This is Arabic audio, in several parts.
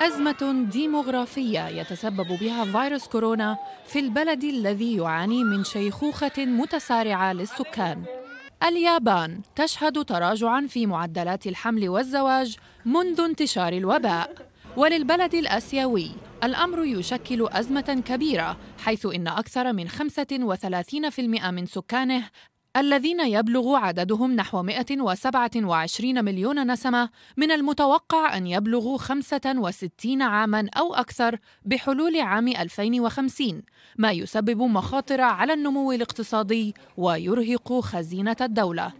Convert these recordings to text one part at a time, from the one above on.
أزمة ديموغرافية يتسبب بها فيروس كورونا في البلد الذي يعاني من شيخوخة متسارعة للسكان. اليابان تشهد تراجعا في معدلات الحمل والزواج منذ انتشار الوباء. وللبلد الآسيوي الأمر يشكل أزمة كبيرة حيث إن أكثر من 35% من سكانه الذين يبلغ عددهم نحو 127 مليون نسمة من المتوقع أن يبلغوا 65 عاماً أو أكثر بحلول عام 2050 ما يسبب مخاطر على النمو الاقتصادي ويرهق خزينة الدولة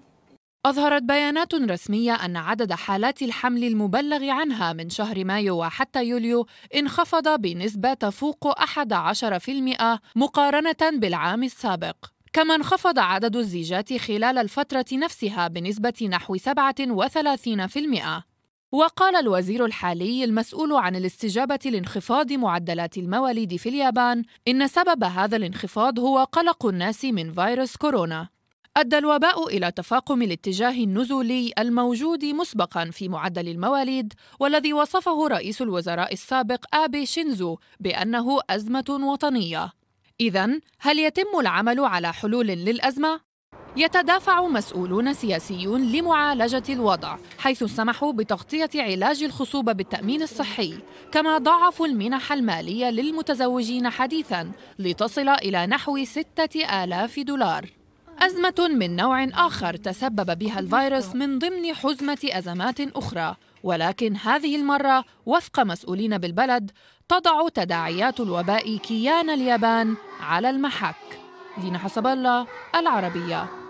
أظهرت بيانات رسمية أن عدد حالات الحمل المبلغ عنها من شهر مايو وحتى يوليو انخفض بنسبة تفوق 11% مقارنة بالعام السابق كما انخفض عدد الزيجات خلال الفترة نفسها بنسبة نحو 37%. وقال الوزير الحالي المسؤول عن الاستجابة لانخفاض معدلات المواليد في اليابان إن سبب هذا الانخفاض هو قلق الناس من فيروس كورونا. أدى الوباء إلى تفاقم الاتجاه النزولي الموجود مسبقا في معدل المواليد والذي وصفه رئيس الوزراء السابق آبي شينزو بأنه أزمة وطنية. إذا هل يتم العمل على حلول للأزمة؟ يتدافع مسؤولون سياسيون لمعالجة الوضع حيث سمحوا بتغطية علاج الخصوبة بالتأمين الصحي كما ضاعفوا المنح المالية للمتزوجين حديثا لتصل إلى نحو ستة آلاف دولار أزمة من نوع آخر تسبب بها الفيروس من ضمن حزمة أزمات أخرى ولكن هذه المرة وفق مسؤولين بالبلد تضع تداعيات الوباء كيان اليابان على المحك لينا حسب الله العربيه